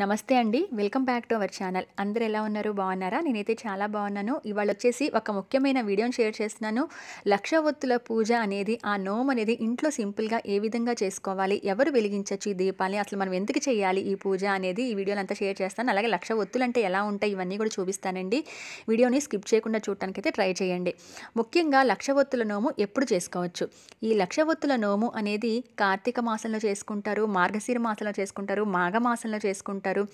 నమస్తే అండి welcome back to our channel అందరు ఎలా ఉన్నారు బాగున్నారా నేనైతే చాలా బాగున్నాను ఇవాళ వచ్చేసి ఒక ముఖ్యమైన వీడియోని షేర్ చేస్తున్నాను లక్ష ఒత్తుల పూజ అనేది ఆ నోమ్ అనేది ఇంట్లో సింపుల్గా ఏ విధంగా చేసుకోవాలి ఎవరు వెలిగించవచ్చు ఈ దీపాన్ని అసలు మనం ఎందుకు చేయాలి ఈ పూజ అనేది ఈ వీడియోని అంతా షేర్ చేస్తాను అలాగే లక్ష ఒత్తులు అంటే ఎలా ఉంటాయి ఇవన్నీ కూడా చూపిస్తానండి వీడియోని స్కిప్ చేయకుండా చూడటానికైతే ట్రై చేయండి ముఖ్యంగా లక్ష ఒత్తుల నోము ఎప్పుడు చేసుకోవచ్చు ఈ లక్ష ఒత్తుల నోము అనేది కార్తీక మాసంలో చేసుకుంటారు మార్గశీర మాసంలో చేసుకుంటారు మాఘ మాసంలో చేసుకుంటారు ఉంటారు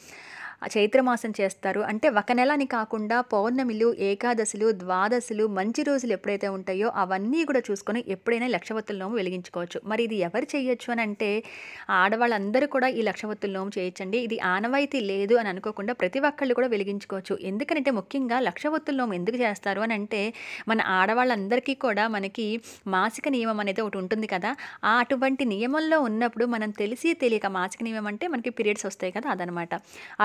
చైత్రమాసం చేస్తారు అంటే ఒక నెలని కాకుండా పౌర్ణమిలు ఏకాదశులు ద్వాదశులు మంచి రోజులు ఎప్పుడైతే ఉంటాయో అవన్నీ కూడా చూసుకొని ఎప్పుడైనా లక్షవత్తుల నోము వెలిగించుకోవచ్చు మరి ఇది ఎవరు చేయొచ్చు అని అంటే ఆడవాళ్ళందరూ కూడా ఈ లక్షవత్తుల నోము చేయొచ్చండి ఇది ఆనవాయితీ లేదు అని అనుకోకుండా ప్రతి ఒక్కళ్ళు కూడా వెలిగించుకోవచ్చు ఎందుకంటే ముఖ్యంగా లక్షవత్తుల నోము ఎందుకు చేస్తారు అని అంటే మన ఆడవాళ్ళందరికీ కూడా మనకి మాసిక నియమం అనేది ఒకటి ఉంటుంది కదా ఆ అటువంటి నియమంలో ఉన్నప్పుడు మనం తెలిసి తెలియక మాసిక నియమం అంటే మనకి పీరియడ్స్ వస్తాయి కదా అదనమాట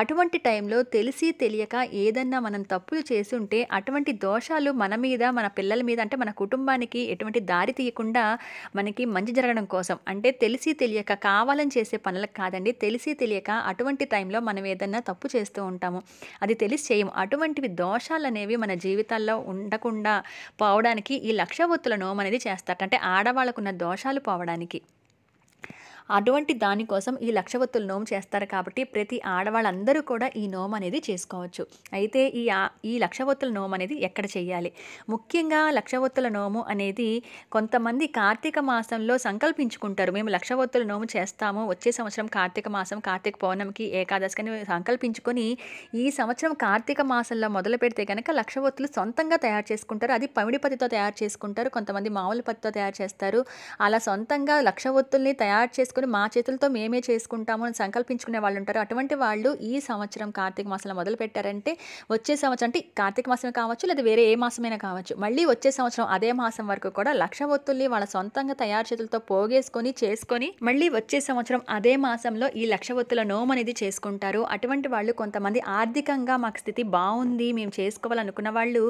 అటువంటి అటువంటి టైంలో తెలిసి తెలియక ఏదన్నా మనం తప్పులు చేసి ఉంటే అటువంటి దోషాలు మన మీద మన పిల్లల మీద అంటే మన కుటుంబానికి ఎటువంటి దారి తీయకుండా మనకి మంచి జరగడం కోసం అంటే తెలిసి తెలియక కావాలని చేసే పనులకు కాదండి తెలిసి తెలియక అటువంటి టైంలో మనం ఏదన్నా తప్పు చేస్తూ ఉంటాము అది తెలిసి చేయము అటువంటివి దోషాలు అనేవి మన జీవితాల్లో ఉండకుండా పోవడానికి ఈ లక్ష్య ఒత్తులను అనేది చేస్తారు అంటే ఆడవాళ్ళకున్న దోషాలు పోవడానికి అటువంటి దానికోసం ఈ లక్షవత్తులు నోము చేస్తారు కాబట్టి ప్రతి ఆడవాళ్ళందరూ కూడా ఈ నోమ్ అనేది చేసుకోవచ్చు అయితే ఈ ఈ లక్షవత్తుల నోమ్ అనేది ఎక్కడ చేయాలి ముఖ్యంగా లక్షవత్తుల నోము అనేది కొంతమంది కార్తీక మాసంలో సంకల్పించుకుంటారు మేము లక్షవత్తుల నోము చేస్తాము వచ్చే సంవత్సరం కార్తీక మాసం కార్తీక పౌర్ణమికి ఏకాదశికని సంకల్పించుకొని ఈ సంవత్సరం కార్తీక మాసంలో మొదలు పెడితే కనుక లక్షవత్తులు సొంతంగా తయారు చేసుకుంటారు అది పమిడి పత్తితో తయారు చేసుకుంటారు కొంతమంది మామూలు పత్తితో తయారు చేస్తారు అలా సొంతంగా లక్షవత్తుల్ని తయారు చేసుకు చేసుకుని మా చేతులతో మేమే చేసుకుంటాము అని సంకల్పించుకునే వాళ్ళు ఉంటారు అటువంటి వాళ్ళు ఈ సంవత్సరం కార్తీక మాసంలో మొదలు పెట్టారంటే వచ్చే సంవత్సరం అంటే కార్తీక మాసం కావచ్చు లేదా వేరే ఏ మాసమైనా కావచ్చు మళ్ళీ వచ్చే సంవత్సరం అదే మాసం వరకు కూడా లక్ష ఒత్తుల్ని వాళ్ళ సొంతంగా తయారు చేతులతో పోగేసుకొని చేసుకొని మళ్ళీ వచ్చే సంవత్సరం అదే మాసంలో ఈ లక్ష ఒత్తుల నోమ్ అనేది చేసుకుంటారు అటువంటి వాళ్ళు కొంతమంది ఆర్థికంగా మాకు స్థితి బాగుంది మేము చేసుకోవాలనుకున్న వాళ్ళు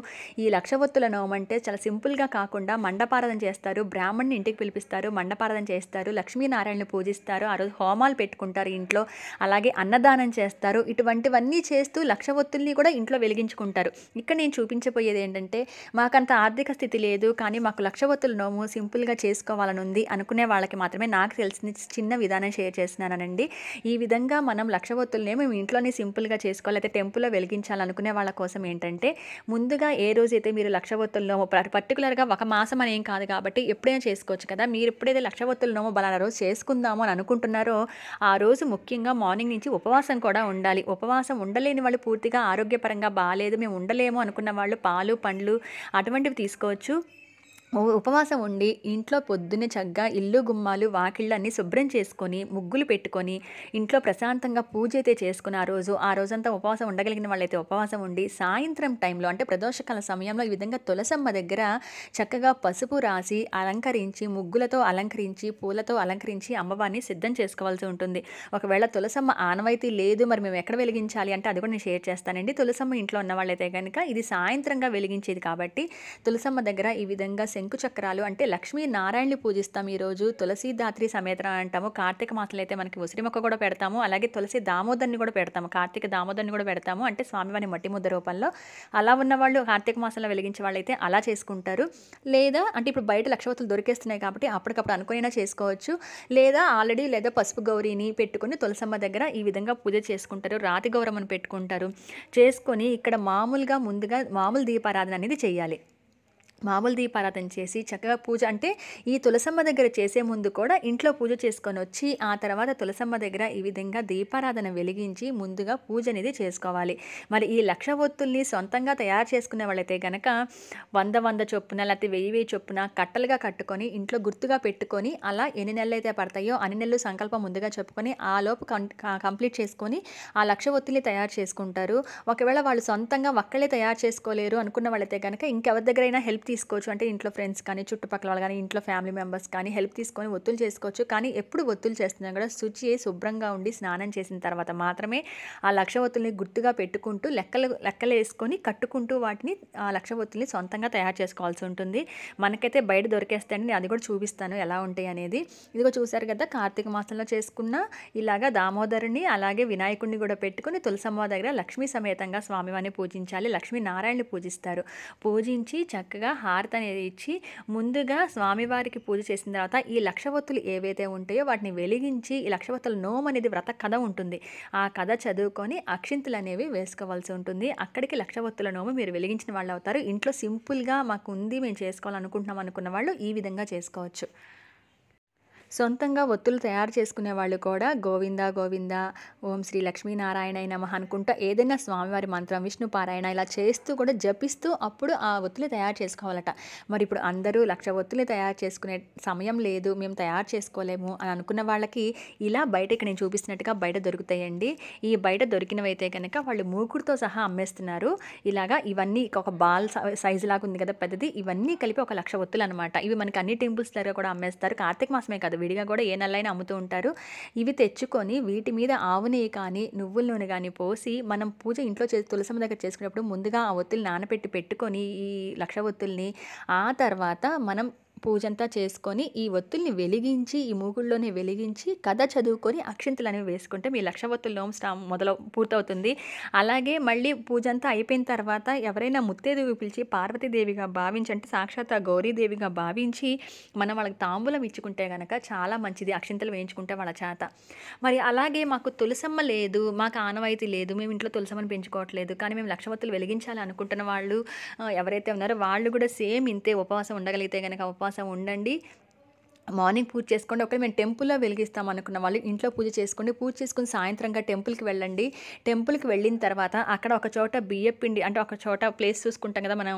ఈ లక్ష ఒత్తుల నోమ్ అంటే చాలా సింపుల్గా కాకుండా మండపారాధన చేస్తారు బ్రాహ్మణ్ని ఇంటికి పిలిపిస్తారు మండపారాధన చేస్తారు లక్ష్మీనారాయణ పూజిస్తారు ఆ రోజు హోమాలు పెట్టుకుంటారు ఇంట్లో అలాగే అన్నదానం చేస్తారు ఇటువంటివన్నీ చేస్తూ లక్ష ఒత్తుల్ని కూడా ఇంట్లో వెలిగించుకుంటారు ఇక్కడ నేను చూపించబోయేది ఏంటంటే మాకంత ఆర్థిక స్థితి లేదు కానీ మాకు లక్ష ఒత్తులు నోము సింపుల్గా చేసుకోవాలని ఉంది అనుకునే వాళ్ళకి మాత్రమే నాకు తెలిసిన చిన్న విధానం షేర్ చేస్తున్నానండి ఈ విధంగా మనం లక్ష ఒత్తుల్ని మేము ఇంట్లోనే సింపుల్గా చేసుకోవాలి అయితే టెంపుల్లో వెలిగించాలనుకునే వాళ్ళ కోసం ఏంటంటే ముందుగా ఏ రోజైతే మీరు లక్ష ఒత్తులు నోము పర్టికులర్గా ఒక మాసం అనేం కాదు కాబట్టి ఎప్పుడైనా చేసుకోవచ్చు కదా మీరు ఎప్పుడైతే లక్ష ఒత్తులు నోము బలానా రోజు చేసుకుందాం చేసుకుందాము అని అనుకుంటున్నారో ఆ రోజు ముఖ్యంగా మార్నింగ్ నుంచి ఉపవాసం కూడా ఉండాలి ఉపవాసం ఉండలేని వాళ్ళు పూర్తిగా ఆరోగ్యపరంగా బాగాలేదు మేము ఉండలేము అనుకున్న వాళ్ళు పాలు పండ్లు అటువంటివి తీసుకోవచ్చు ఉపవాసం ఉండి ఇంట్లో పొద్దున్నే చక్కగా ఇల్లు గుమ్మాలు వాకిళ్ళన్నీ శుభ్రం చేసుకొని ముగ్గులు పెట్టుకొని ఇంట్లో ప్రశాంతంగా పూజ అయితే చేసుకుని ఆ రోజు ఆ రోజంతా ఉపవాసం ఉండగలిగిన వాళ్ళైతే ఉపవాసం ఉండి సాయంత్రం టైంలో అంటే ప్రదోషకాల సమయంలో ఈ విధంగా తులసమ్మ దగ్గర చక్కగా పసుపు రాసి అలంకరించి ముగ్గులతో అలంకరించి పూలతో అలంకరించి అమ్మవారిని సిద్ధం చేసుకోవాల్సి ఉంటుంది ఒకవేళ తులసమ్మ ఆనవైతే లేదు మరి మేము ఎక్కడ వెలిగించాలి అంటే అది కూడా నేను షేర్ చేస్తానండి తులసమ్మ ఇంట్లో ఉన్న వాళ్ళైతే కనుక ఇది సాయంత్రంగా వెలిగించేది కాబట్టి తులసమ్మ దగ్గర ఈ విధంగా శంకు చక్రాలు అంటే లక్ష్మీ నారాయణని పూజిస్తాం ఈరోజు తులసి దాత్రి సమేతన అంటాము కార్తీక మాసంలో అయితే మనకి ఉసిరి మొక్క కూడా పెడతాము అలాగే తులసి దామోదర్ని కూడా పెడతాము కార్తీక దామోదర్ని కూడా పెడతాము అంటే స్వామివారి మట్టి ముద్ద రూపంలో అలా ఉన్నవాళ్ళు కార్తీక మాసంలో వెలిగించే వాళ్ళు అయితే అలా చేసుకుంటారు లేదా అంటే ఇప్పుడు బయట లక్షవతులు దొరికేస్తున్నాయి కాబట్టి అప్పటికప్పుడు అనుకునేనా చేసుకోవచ్చు లేదా ఆల్రెడీ లేదా పసుపు గౌరీని పెట్టుకుని తులసమ్మ దగ్గర ఈ విధంగా పూజ చేసుకుంటారు రాతి గౌరమ్మను పెట్టుకుంటారు చేసుకొని ఇక్కడ మామూలుగా ముందుగా మామూలు దీపారాధన అనేది చేయాలి మామూలు దీపారాధన చేసి చక్కగా పూజ అంటే ఈ తులసమ్మ దగ్గర చేసే ముందు కూడా ఇంట్లో పూజ చేసుకొని వచ్చి ఆ తర్వాత తులసమ్మ దగ్గర ఈ విధంగా దీపారాధన వెలిగించి ముందుగా పూజ అనేది చేసుకోవాలి మరి ఈ లక్ష ఒత్తుల్ని సొంతంగా తయారు చేసుకునే వాళ్ళైతే గనక వంద వంద చొప్పున లేకపోతే వెయ్యి వెయ్యి చొప్పున కట్టలుగా కట్టుకొని ఇంట్లో గుర్తుగా పెట్టుకొని అలా ఎన్ని నెలలు అయితే పడతాయో అన్ని నెలలు సంకల్పం ముందుగా చెప్పుకొని ఆ లోపు కంప్లీట్ చేసుకొని ఆ లక్ష ఒత్తుల్ని తయారు చేసుకుంటారు ఒకవేళ వాళ్ళు సొంతంగా ఒక్కళ్ళే తయారు చేసుకోలేరు అనుకున్న వాళ్ళైతే కనుక ఇంకెవరి దగ్గరైనా హెల్ప్ తీసుకోవచ్చు అంటే ఇంట్లో ఫ్రెండ్స్ కానీ చుట్టుపక్కల వాళ్ళు కానీ ఇంట్లో ఫ్యామిలీ మెంబర్స్ కానీ హెల్ప్ తీసుకొని ఒత్తులు చేసుకోవచ్చు కానీ ఎప్పుడు ఒత్తులు చేస్తున్నా కూడా శుచి శుభ్రంగా ఉండి స్నానం చేసిన తర్వాత మాత్రమే ఆ లక్ష ఒత్తుల్ని గుర్తుగా పెట్టుకుంటూ లెక్కలు లెక్కలు వేసుకొని కట్టుకుంటూ వాటిని ఆ లక్ష ఒత్తుల్ని సొంతంగా తయారు చేసుకోవాల్సి ఉంటుంది మనకైతే బయట దొరికేస్తాయండి అది కూడా చూపిస్తాను ఎలా ఉంటాయి అనేది ఇదిగో చూసారు కదా కార్తీక మాసంలో చేసుకున్న ఇలాగా దామోదరుని అలాగే వినాయకుడిని కూడా పెట్టుకుని తులసమ్మ దగ్గర లక్ష్మీ సమేతంగా స్వామివారిని పూజించాలి లక్ష్మీనారాయణని పూజిస్తారు పూజించి చక్కగా హారతి అనేది ఇచ్చి ముందుగా స్వామివారికి పూజ చేసిన తర్వాత ఈ లక్షవత్తులు ఏవైతే ఉంటాయో వాటిని వెలిగించి ఈ లక్షవత్తుల నోమ్ అనేది వ్రత కథ ఉంటుంది ఆ కథ చదువుకొని అక్షింతులు అనేవి వేసుకోవాల్సి ఉంటుంది అక్కడికి లక్షవత్తుల నోము మీరు వెలిగించిన వాళ్ళు అవుతారు ఇంట్లో సింపుల్గా మాకు ఉంది మేము చేసుకోవాలనుకుంటున్నాం అనుకున్న వాళ్ళు ఈ విధంగా చేసుకోవచ్చు సొంతంగా ఒత్తులు తయారు చేసుకునే వాళ్ళు కూడా గోవింద గోవింద ఓం శ్రీ లక్ష్మీనారాయణ నమ అనుకుంటా ఏదైనా స్వామివారి మంత్రం విష్ణు పారాయణ ఇలా చేస్తూ కూడా జపిస్తూ అప్పుడు ఆ ఒత్తులు తయారు చేసుకోవాలట మరి ఇప్పుడు అందరూ లక్ష ఒత్తులు తయారు చేసుకునే సమయం లేదు మేము తయారు చేసుకోలేము అని అనుకున్న వాళ్ళకి ఇలా బయట ఇక్కడ నేను చూపిస్తున్నట్టుగా బయట దొరుకుతాయండి ఈ బయట దొరికినవైతే కనుక వాళ్ళు మూకుడితో సహా అమ్మేస్తున్నారు ఇలాగా ఇవన్నీ ఒక బాల్ సైజు లాగా ఉంది కదా పెద్దది ఇవన్నీ కలిపి ఒక లక్ష ఒత్తులు అనమాట ఇవి మనకి అన్ని టెంపుల్స్ దగ్గర కూడా అమ్మేస్తారు కార్తీక మాసమే కదా విడిగా కూడా ఏ నెలైనా అమ్ముతూ ఉంటారు ఇవి తెచ్చుకొని వీటి మీద ఆవు నెయ్యి కానీ నువ్వుల నూనె కానీ పోసి మనం పూజ ఇంట్లో చేసి తులసమ్మ దగ్గర చేసుకున్నప్పుడు ముందుగా ఆ ఒత్తిల్ని నానపెట్టి పెట్టుకొని ఈ లక్ష ఒత్తుల్ని ఆ తర్వాత మనం పూజంతా చేసుకొని ఈ ఒత్తుల్ని వెలిగించి ఈ మూగుల్లోనే వెలిగించి కథ చదువుకొని అక్షింతలు అనేవి వేసుకుంటే మీ లక్ష ఒత్తులు నోమ్ మొదలు పూర్తవుతుంది అలాగే మళ్ళీ పూజంతా అయిపోయిన తర్వాత ఎవరైనా ముత్తేదేవి పిలిచి పార్వతీదేవిగా భావించి అంటే సాక్షాత్ గౌరీదేవిగా భావించి మనం వాళ్ళకి తాంబూలం ఇచ్చుకుంటే కనుక చాలా మంచిది అక్షింతలు వేయించుకుంటే వాళ్ళ చేత మరి అలాగే మాకు తులసమ్మ లేదు మాకు ఆనవాయితీ లేదు మేము ఇంట్లో తులసమ్మని పెంచుకోవట్లేదు కానీ మేము లక్షవత్తులు వెలిగించాలి అనుకుంటున్న వాళ్ళు ఎవరైతే ఉన్నారో వాళ్ళు కూడా సేమ్ ఇంతే ఉపవాసం ఉండగలిగితే కనుక ఉపవాసం ఉపవాసం ఉండండి మార్నింగ్ పూజ చేసుకోండి ఒకవేళ మేము టెంపుల్లో వెలిగిస్తాం అనుకున్న వాళ్ళు ఇంట్లో పూజ చేసుకోండి పూజ చేసుకుని సాయంత్రంగా టెంపుల్కి వెళ్ళండి టెంపుల్కి వెళ్ళిన తర్వాత అక్కడ ఒక చోట బియ్యప్ పిండి అంటే ఒక చోట ప్లేస్ చూసుకుంటాం కదా మనం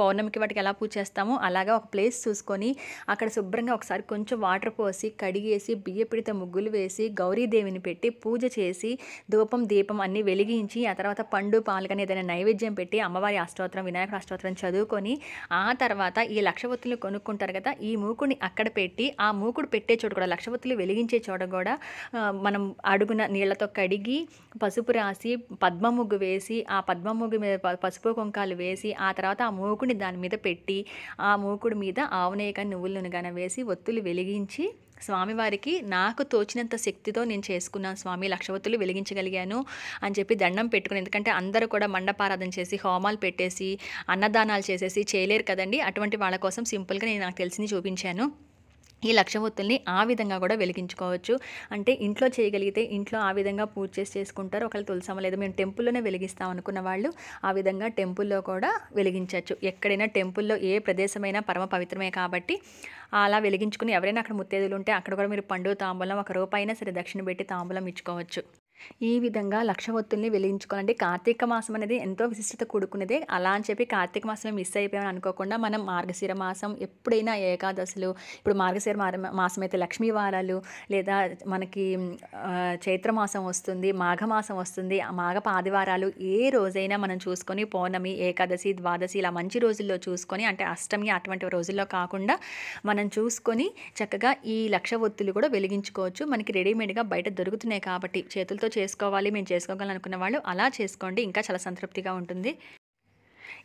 పౌర్ణమికి వాటికి ఎలా పూజ చేస్తామో అలాగా ఒక ప్లేస్ చూసుకొని అక్కడ శుభ్రంగా ఒకసారి కొంచెం వాటర్ పోసి కడిగేసి బియ్యపిడితో ముగ్గులు వేసి గౌరీదేవిని పెట్టి పూజ చేసి ధూపం దీపం అన్నీ వెలిగించి ఆ తర్వాత పండు పాలు కానీ ఏదైనా నైవేద్యం పెట్టి అమ్మవారి అష్టోత్తరం వినాయకుడు అష్టోత్తరం చదువుకొని ఆ తర్వాత ఈ లక్షవత్తులు కొనుక్కుంటారు కదా ఈ మూకుని అక్కడ పెట్టి ఆ మూకుడు పెట్టే చోటు కూడా లక్షపతులు వెలిగించే చోట కూడా మనం అడుగున నీళ్లతో కడిగి పసుపు రాసి పద్మ ముగ్గు వేసి ఆ పద్మ ముగ్గు మీద పసుపు కుంకాలు వేసి ఆ తర్వాత ఆ మూకుడిని దాని మీద పెట్టి ఆ మూకుడు మీద ఆవునేయ కానీ నువ్వులను కానీ వేసి ఒత్తులు వెలిగించి స్వామివారికి నాకు తోచినంత శక్తితో నేను చేసుకున్నాను స్వామి లక్షవతులు వెలిగించగలిగాను అని చెప్పి దండం పెట్టుకుని ఎందుకంటే అందరూ కూడా మండపారాధన చేసి హోమాలు పెట్టేసి అన్నదానాలు చేసేసి చేయలేరు కదండి అటువంటి వాళ్ళ కోసం సింపుల్గా నేను నాకు తెలిసింది చూపించాను ఈ లక్షమొత్తుల్ని ఆ విధంగా కూడా వెలిగించుకోవచ్చు అంటే ఇంట్లో చేయగలిగితే ఇంట్లో ఆ విధంగా పూజ చేసి చేసుకుంటారు ఒకవేళ తులసమ్మ లేదా మేము టెంపుల్లోనే వెలిగిస్తాం అనుకున్న వాళ్ళు ఆ విధంగా టెంపుల్లో కూడా వెలిగించవచ్చు ఎక్కడైనా టెంపుల్లో ఏ ప్రదేశమైనా పరమ పవిత్రమే కాబట్టి అలా వెలిగించుకుని ఎవరైనా అక్కడ ముత్తేదులు ఉంటే అక్కడ కూడా మీరు పండుగ తాంబూలం ఒక రూపాయినా సరే దక్షిణ పెట్టి తాంబూలం ఇచ్చుకోవచ్చు ఈ విధంగా లక్ష ఒత్తుల్ని వెలిగించుకోవాలండి కార్తీక మాసం అనేది ఎంతో విశిష్టత కూడుకున్నదే అలా అని చెప్పి కార్తీక మాసమే మిస్ అయిపోయామని అనుకోకుండా మనం మార్గశిర మాసం ఎప్పుడైనా ఏకాదశులు ఇప్పుడు మార్గశిర మాసం అయితే లక్ష్మీ వారాలు లేదా మనకి చైత్రమాసం వస్తుంది మాఘమాసం వస్తుంది మాఘ పాదివారాలు ఏ రోజైనా మనం చూసుకొని పౌర్ణమి ఏకాదశి ద్వాదశి ఇలా మంచి రోజుల్లో చూసుకొని అంటే అష్టమి అటువంటి రోజుల్లో కాకుండా మనం చూసుకొని చక్కగా ఈ లక్ష ఒత్తులు కూడా వెలిగించుకోవచ్చు మనకి రెడీమేడ్గా బయట దొరుకుతున్నాయి కాబట్టి చేతులతో ఓపికతో చేసుకోవాలి మేము చేసుకోగలనుకున్న వాళ్ళు అలా చేసుకోండి ఇంకా చాలా సంతృప్తిగా ఉంటుంది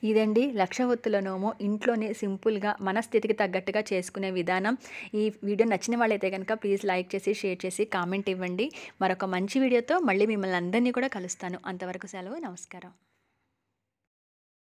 ఇదండి లక్ష ఒత్తులనోమో ఇంట్లోనే సింపుల్గా మన స్థితికి తగ్గట్టుగా చేసుకునే విధానం ఈ వీడియో నచ్చిన వాళ్ళైతే కనుక ప్లీజ్ లైక్ చేసి షేర్ చేసి కామెంట్ ఇవ్వండి మరొక మంచి వీడియోతో మళ్ళీ మిమ్మల్ని అందరినీ కూడా కలుస్తాను అంతవరకు సెలవు నమస్కారం